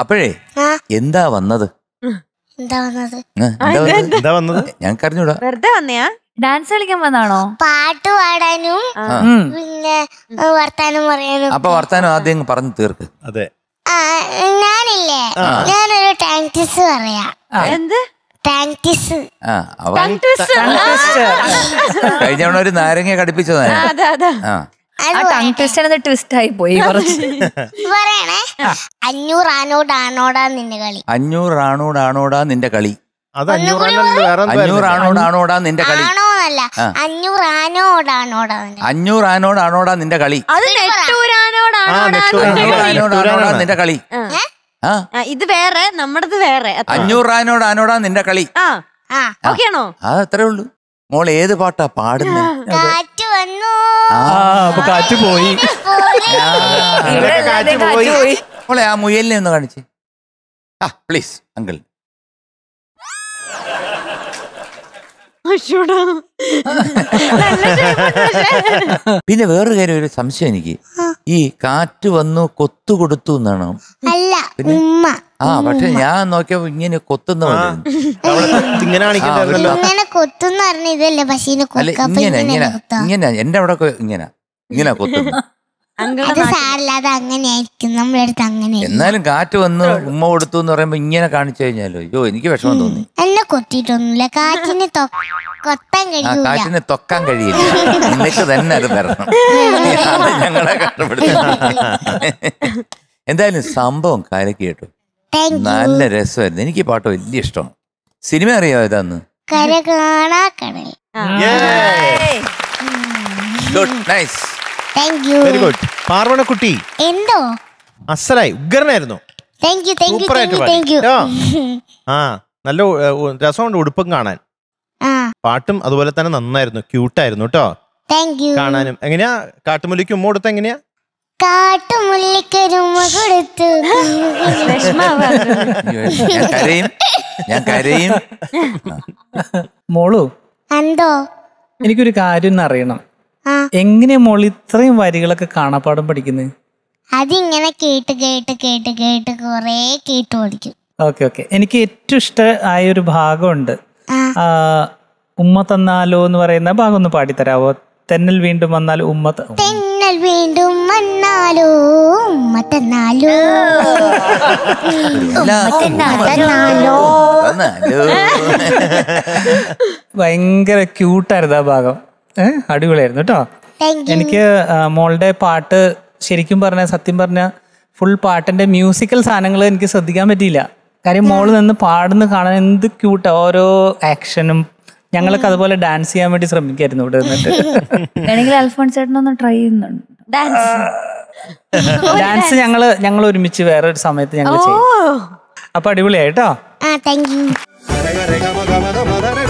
അപ്പോഴേ എന്താ വന്നത് എന്താ വന്നത് എന്താ വന്നത് ഞങ്ങൾക്ക് അറിഞ്ഞൂടാ വെറുതെ വന്നയാ ഡാൻസ് കളിക്കാൻ വന്നാണോ പാട്ട് പാടാനും പിന്നെ വർത്താനം പറയാനും അപ്പൊ വർത്താനം ആദ്യം പറഞ്ഞു തീർക്ക് അതെ ഞാനില്ലേ ഞാനൊരു ടാങ്ക്സ് പറയാ എന്ത് കഴിഞ്ഞ ഒരു നാരങ്ങ കടിപ്പിച്ചതാണ് ട്വിസ്റ്റ് ആയി പോയി കുറച്ച് അഞ്ഞൂറ് ആനോട് നിന്റെ കളി അഞ്ഞൂറ് ആണോട് നിന്റെ കളി അത് വേറെ അഞ്ഞൂറ് നിന്റെ കളി ആണോന്നല്ല ആനോടാണോടാ നിന്റെ നിന്റെ കളി അത് നിന്റെ കളി ആ ഇത് വേറെ നമ്മുടേത് വേറെ അത്ര- അഞ്ഞൂറ് ആനോടാ നിന്റെ കളി ആ ആ ഓക്കെ ആണോ അത് അത്രേ ഉള്ളൂ മോൾ ഏത് പാട്ടാ പാടുന്നത് അപ്പൊ കാറ്റ് പോയി ഇവിടെ കാറ്റ് പോയി അവളെ ആ മുയലിനെ ഒന്ന് കാണിച്ച് ആ പ്ലീസ് അങ്കിൾ പിന്നെ വേറൊരു കാര്യം ഒരു സംശയം എനിക്ക് ഈ കാറ്റ് വന്നു കൊത്തു കൊടുത്തു എന്നാണ് അല്ല ആ പക്ഷെ ഞാൻ നോക്കിയപ്പോ ഇങ്ങനെ കൊത്തുന്ന ഇങ്ങനെ കാണിക്കണ്ടായിരുന്നല്ലോ ഇങ്ങനെ കൊത്തുന്ന് പറഞ്ഞ ഇതല്ലേ പശീനെ അല്ല ഇങ്ങനെ ഇങ്ങനെ ഇങ്ങനെ എന്റെ അവിടെ ഇങ്ങനെ ഇങ്ങനെ കൊത്തും അത് സാരല്ല അത് അങ്ങനെയായിരിക്കും നമ്മുടെ അടുത്ത് അങ്ങനെ എന്നാലും കാറ്റ് വന്ന് ഉമ്മ കൊടുത്തു എന്ന് പറയുമ്പോ ഇങ്ങനെ കാണിച്ചു കഴിഞ്ഞാലോ അയ്യോ എനിക്ക് വിഷമം തോന്നി എന്നെ കൊത്തിയിട്ടൊന്നുമില്ല കാറ്റിന് കൊത്താൻ കഴിയില്ല കാറ്റിനെ തൊക്കാൻ കഴിയില്ല നിനക്ക് തന്നെ അത് തരണം ഞങ്ങളെ കഷ്ടപ്പെടുത്തുന്നു എന്തായാലും സംഭവം കാലക്ക് കേട്ടു നല്ല രസമായിരുന്നു എനിക്ക് പാട്ട് വലിയ ഇഷ്ടമാണ് സിനിമ അറിയാവോ ഇതാന്ന് വെരി ഗുഡ് പാർവണക്കുട്ടി എന്തോ അസലായി ഉഗ്രനായിരുന്നു ആ നല്ല രസമുണ്ട് ഉടുപ്പും കാണാൻ പാട്ടും അതുപോലെ തന്നെ നന്നായിരുന്നു ക്യൂട്ടായിരുന്നു കേട്ടോ കാണാനും എങ്ങനെയാ കാട്ടുമുല്ലിക്ക് ഉമ്മ കൊടുത്ത എങ്ങനെയാ കാട്ടുമുല്ലിക്കൊരുമ കൊടുത്തു ഞാൻ കരയും മോളു എന്തോ എനിക്കൊരു കാര്യം അറിയണം എങ്ങനെ മോള് ഇത്രയും വരികളൊക്കെ കാണാപ്പാടം പഠിക്കുന്നത് അതിങ്ങനെ കേട്ട് കേട്ട് കേട്ട് കേട്ട് കൊറേ കേട്ട് പഠിക്കും ഓക്കെ ഓക്കെ എനിക്ക് ഏറ്റവും ഇഷ്ട ആയ ഒരു ഭാഗമുണ്ട് ഉമ്മ തന്നാലോ എന്ന് പറയുന്ന ഭാഗം ഒന്ന് പാടിത്തരാവോ തെന്നൽ വീണ്ടും വന്നാൽ ഉമ്മ വീണ്ടും വന്നാലോ മറ്റന്നാലോ ഭയങ്കര ക്യൂട്ടായിരുന്നു ആ ഭാഗം ഏഹ് അടിപൊളിയായിരുന്നു കേട്ടോ എനിക്ക് മോളുടെ പാട്ട് ശരിക്കും പറഞ്ഞ സത്യം പറഞ്ഞ ഫുൾ പാട്ടിന്റെ മ്യൂസിക്കൽ സാധനങ്ങൾ എനിക്ക് ശ്രദ്ധിക്കാൻ പറ്റിയില്ല കാര്യം മോള് നിന്ന് പാടുന്ന കാണാൻ എന്ത് ക്യൂട്ടാ ഓരോ ആക്ഷനും ഞങ്ങളൊക്കെ അതുപോലെ ഡാൻസ് ചെയ്യാൻ വേണ്ടി ശ്രമിക്കായിരുന്നു ഇവിടെ നിന്നിട്ട് വേണമെങ്കിൽ അൽഫോൺസ് ട്രൈ ചെയ്യുന്നുണ്ട് ഡാൻസ് ഡാൻസ് ഞങ്ങള് ഞങ്ങൾ ഒരുമിച്ച് വേറെ ഒരു സമയത്ത് ഞങ്ങൾ ചെയ്യും അപ്പൊ അടിപൊളിയായിട്ടോ താങ്ക് യു